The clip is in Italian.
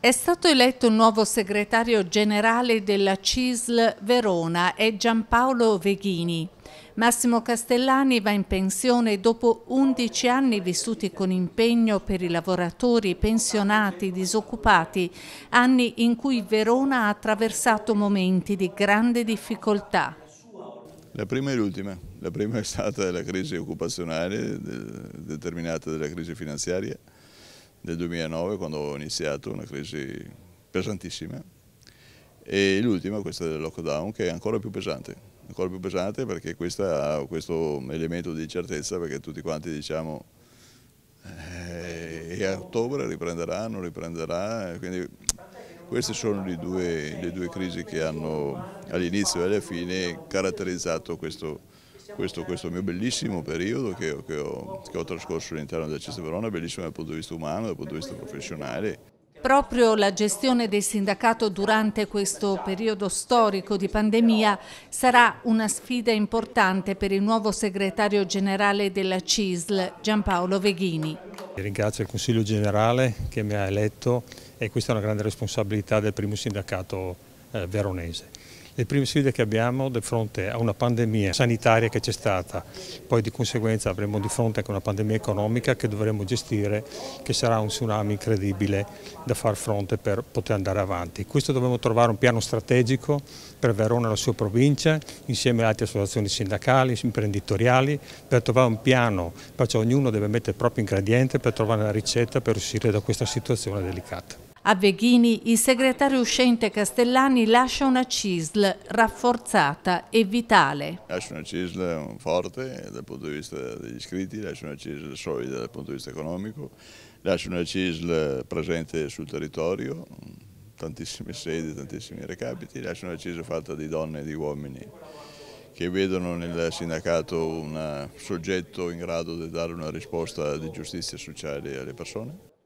È stato eletto il nuovo segretario generale della CISL Verona, è Giampaolo Veghini. Massimo Castellani va in pensione dopo 11 anni vissuti con impegno per i lavoratori, pensionati, disoccupati, anni in cui Verona ha attraversato momenti di grande difficoltà. La prima e l'ultima. La prima è stata la crisi occupazionale determinata dalla crisi finanziaria del 2009 quando ho iniziato una crisi pesantissima e l'ultima, questa del lockdown, che è ancora più pesante, ancora più pesante perché questa ha questo elemento di incertezza perché tutti quanti diciamo eh, e a ottobre riprenderà, non riprenderà, quindi queste sono le due, le due crisi che hanno all'inizio e alla fine caratterizzato questo questo, questo mio bellissimo periodo che, che, ho, che ho trascorso all'interno della Cesta Verona, bellissimo dal punto di vista umano, dal punto di vista professionale. Proprio la gestione del sindacato durante questo periodo storico di pandemia sarà una sfida importante per il nuovo segretario generale della CISL, Giampaolo Veghini. Ringrazio il Consiglio Generale che mi ha eletto e questa è una grande responsabilità del primo sindacato eh, veronese. Le prime sfide che abbiamo di fronte a una pandemia sanitaria che c'è stata, poi di conseguenza avremo di fronte anche una pandemia economica che dovremo gestire, che sarà un tsunami incredibile da far fronte per poter andare avanti. Questo dobbiamo trovare un piano strategico per Verona e la sua provincia, insieme ad altre associazioni sindacali, imprenditoriali, per trovare un piano, perciò ognuno deve mettere il proprio ingrediente per trovare la ricetta per uscire da questa situazione delicata. A Veghini il segretario uscente Castellani lascia una CISL rafforzata e vitale. Lascia una CISL forte dal punto di vista degli iscritti, lascia una CISL solida dal punto di vista economico, lascia una CISL presente sul territorio, tantissime sedi, tantissimi recapiti, lascia una CISL fatta di donne e di uomini che vedono nel sindacato un soggetto in grado di dare una risposta di giustizia sociale alle persone.